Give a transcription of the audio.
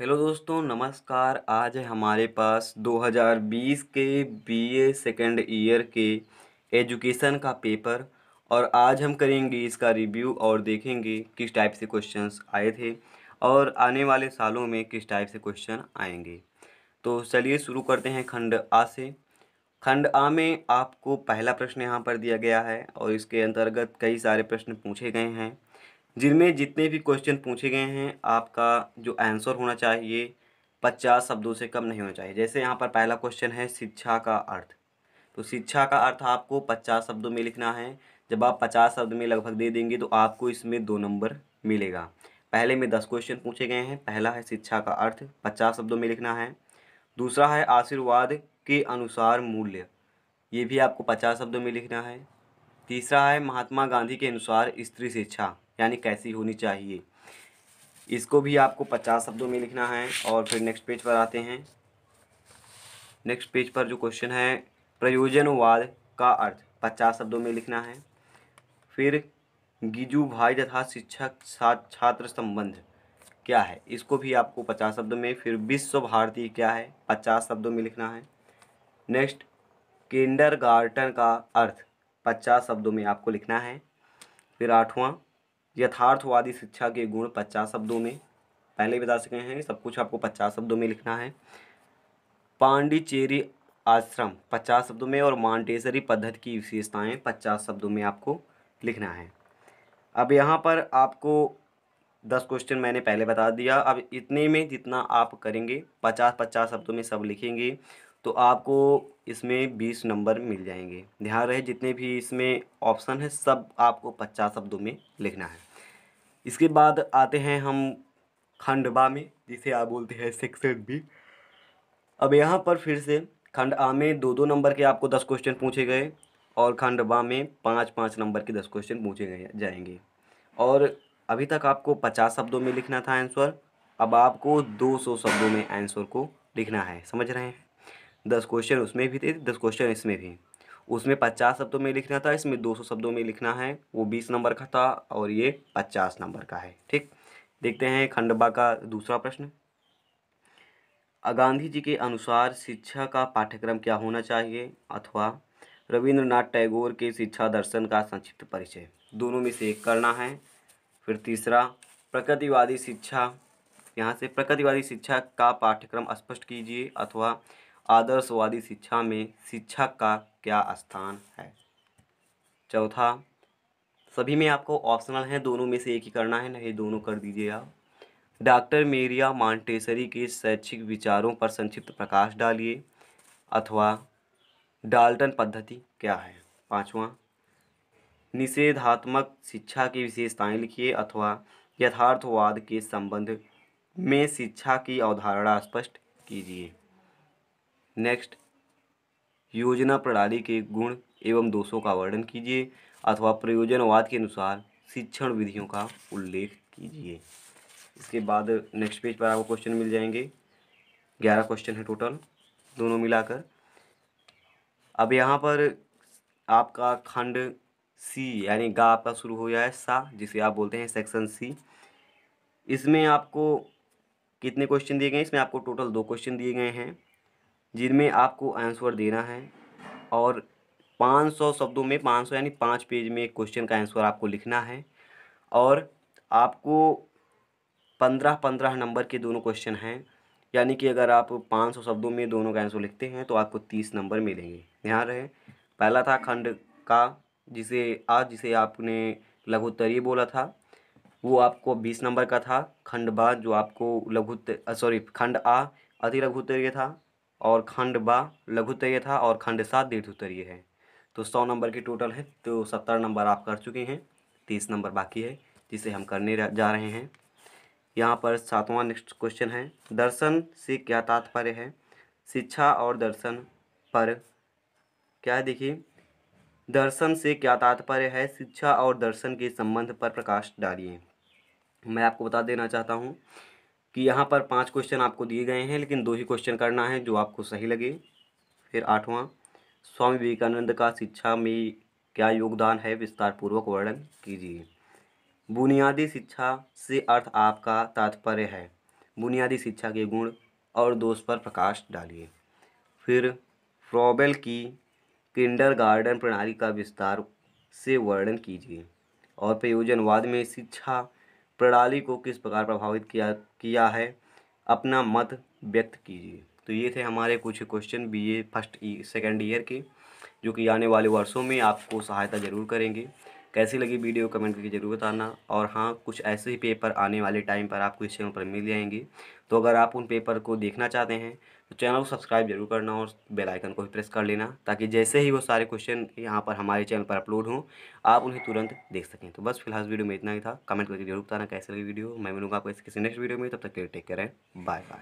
hello दोस्तों नमस्कार आज है हमारे पास 2020 के बीए सेकेंड ईयर के एजुकेशन का पेपर और आज हम करेंगे इसका रिव्यू और देखेंगे किस टाइप से क्वेश्चंस आए थे और आने वाले सालों में किस टाइप से क्वेश्चन आएंगे तो चलिए शुरू करते हैं खंड आ से खंड आ में आपको पहला प्रश्न यहाँ पर दिया गया है और इसके अंतर्गत कई सारे प्रश्न पूछे गए हैं जिनमें जितने भी क्वेश्चन पूछे गए हैं आपका जो आंसर होना चाहिए पचास शब्दों से कम नहीं होना चाहिए जैसे यहाँ पर पहला क्वेश्चन है शिक्षा का अर्थ तो शिक्षा का अर्थ आपको पचास शब्दों में लिखना है जब आप पचास शब्द में लगभग दे देंगे तो आपको इसमें दो नंबर मिलेगा पहले में दस क्वेश्चन पूछे गए हैं पहला है शिक्षा का अर्थ पचास शब्दों में लिखना है दूसरा है आशीर्वाद के अनुसार मूल्य ये भी आपको पचास शब्दों में लिखना है तीसरा है महात्मा गांधी के अनुसार स्त्री शिक्षा यानी कैसी होनी चाहिए इसको भी आपको पचास शब्दों में लिखना है और फिर नेक्स्ट पेज पर आते हैं नेक्स्ट पेज पर जो क्वेश्चन है प्रयोजनवाद का अर्थ पचास शब्दों में लिखना है फिर गिजू भाई तथा शिक्षक साथ छात्र संबंध क्या है इसको भी आपको पचास शब्दों में फिर विश्व भारती क्या है पचास शब्दों में लिखना है नेक्स्ट केंडर गार्टन का अर्थ पचास शब्दों में आपको लिखना है फिर आठवां यथार्थवादी शिक्षा के गुण पचास शब्दों में पहले बता सके हैं सब कुछ आपको पचास शब्दों में लिखना है पांडिचेरी आश्रम पचास शब्दों में और मांटेसरी पद्धति की विशेषताएं पचास शब्दों में आपको लिखना है अब यहाँ पर आपको दस क्वेश्चन मैंने पहले बता दिया अब इतने में जितना आप करेंगे पचास पचास शब्दों में सब लिखेंगे तो आपको इसमें बीस नंबर मिल जाएंगे ध्यान रहे जितने भी इसमें ऑप्शन है सब आपको पचास शब्दों में लिखना है इसके बाद आते हैं हम खंडवा में जिसे आप बोलते हैं सेक्शन बी अब यहाँ पर फिर से खंड आ में दो दो नंबर के आपको दस क्वेश्चन पूछे गए और खंड बा में पाँच पाँच नंबर के दस क्वेश्चन पूछे गए जाएंगे और अभी तक आपको पचास शब्दों में लिखना था आंसर अब आपको दो सौ शब्दों में आंसर को लिखना है समझ रहे हैं दस क्वेश्चन उसमें भी थे दस क्वेश्चन इसमें भी उसमें पचास शब्दों में लिखना था इसमें दो सौ शब्दों में लिखना है वो बीस नंबर का था और ये पचास नंबर का है ठीक देखते हैं खंडबा का दूसरा प्रश्न गांधी जी के अनुसार शिक्षा का पाठ्यक्रम क्या होना चाहिए अथवा रविंद्रनाथ टैगोर के शिक्षा दर्शन का संक्षिप्त परिचय दोनों में से एक करना है फिर तीसरा प्रकृतिवादी शिक्षा यहाँ से प्रकृतिवादी शिक्षा का पाठ्यक्रम स्पष्ट कीजिए अथवा आदर्शवादी शिक्षा में शिक्षक का क्या स्थान है चौथा सभी में आपको ऑप्शनल है दोनों में से एक ही करना है नहीं दोनों कर दीजिए आप डॉक्टर मेरिया मॉन्टेसरी के शैक्षिक विचारों पर संक्षिप्त प्रकाश डालिए अथवा डाल्टन पद्धति क्या है पाँचवा निषेधात्मक शिक्षा की विशेषताएं लिखिए अथवा यथार्थवाद के संबंध में शिक्षा की अवधारणा स्पष्ट कीजिए नेक्स्ट योजना प्रणाली के गुण एवं दोषों का वर्णन कीजिए अथवा प्रयोजनवाद के अनुसार शिक्षण विधियों का उल्लेख कीजिए इसके बाद नेक्स्ट पेज पर आपको क्वेश्चन मिल जाएंगे ग्यारह क्वेश्चन है टोटल दोनों मिलाकर अब यहाँ पर आपका खंड सी यानी गा आपका शुरू हो गया है सा जिसे आप बोलते हैं सेक्शन सी इसमें आपको कितने क्वेश्चन दिए गए हैं इसमें आपको टोटल दो क्वेश्चन दिए गए हैं जिनमें आपको आंसर देना है और 500 शब्दों में 500 यानी पाँच पेज में क्वेश्चन का आंसर आपको लिखना है और आपको पंद्रह पंद्रह नंबर के दोनों क्वेश्चन हैं यानी कि अगर आप पाँच सौ शब्दों में दोनों का आंसर लिखते हैं तो आपको तीस नंबर मिलेंगे ध्यान रहे पहला था खंड का जिसे आज जिसे आपने लघुत्तरीय बोला था वो आपको बीस नंबर का था खंड बा जो आपको लघु सॉरी खंड आ अति लघुत्तरीय था और खंड बा उत्तरीय था और खंड सात दीर्घ उत्तरीय है तो सौ नंबर की टोटल है तो सत्तर नंबर आप कर चुके हैं तीस नंबर बाकी है जिसे हम करने जा रहे हैं यहाँ पर सातवां नेक्स्ट क्वेश्चन है दर्शन से क्या तात्पर्य है शिक्षा और दर्शन पर क्या है देखिए दर्शन से क्या तात्पर्य है शिक्षा और दर्शन के संबंध पर प्रकाश डालिए मैं आपको बता देना चाहता हूँ कि यहाँ पर पांच क्वेश्चन आपको दिए गए हैं लेकिन दो ही क्वेश्चन करना है जो आपको सही लगे फिर आठवां स्वामी विवेकानंद का शिक्षा में क्या योगदान है विस्तार पूर्वक वर्णन कीजिए बुनियादी शिक्षा से अर्थ आपका तात्पर्य है बुनियादी शिक्षा के गुण और दोष पर प्रकाश डालिए फिर फ्रॉबेल की किंडर गार्डन प्रणाली का विस्तार से वर्णन कीजिए और प्रयोजनवाद में शिक्षा प्रणाली को किस प्रकार प्रभावित किया किया है अपना मत व्यक्त कीजिए तो ये थे हमारे कुछ question B A first second year के जो कि आने वाले वर्षों में आपको सहायता ज़रूर करेंगे कैसी लगी वीडियो कमेंट करके जरूर बताना और हाँ कुछ ऐसे ही पेपर आने वाले टाइम पर आपको इस चैनल पर मिल जाएंगे तो अगर आप उन पेपर को देखना चाहते हैं तो चैनल को सब्सक्राइब जरूर करना और बेल आइकन को भी प्रेस कर लेना ताकि जैसे ही वो सारे क्वेश्चन यहाँ पर हमारे चैनल पर अपलोड हों आप उन्हें तुरंत देख सकें तो बस फिलहाल वीडियो में इतना ही था कमेंट करके जरूर बताना कैसे लगी वीडियो मैं मिलूँगा आपको किसी नेक्स्ट वीडियो में तब तक के टेक करें बाय बाय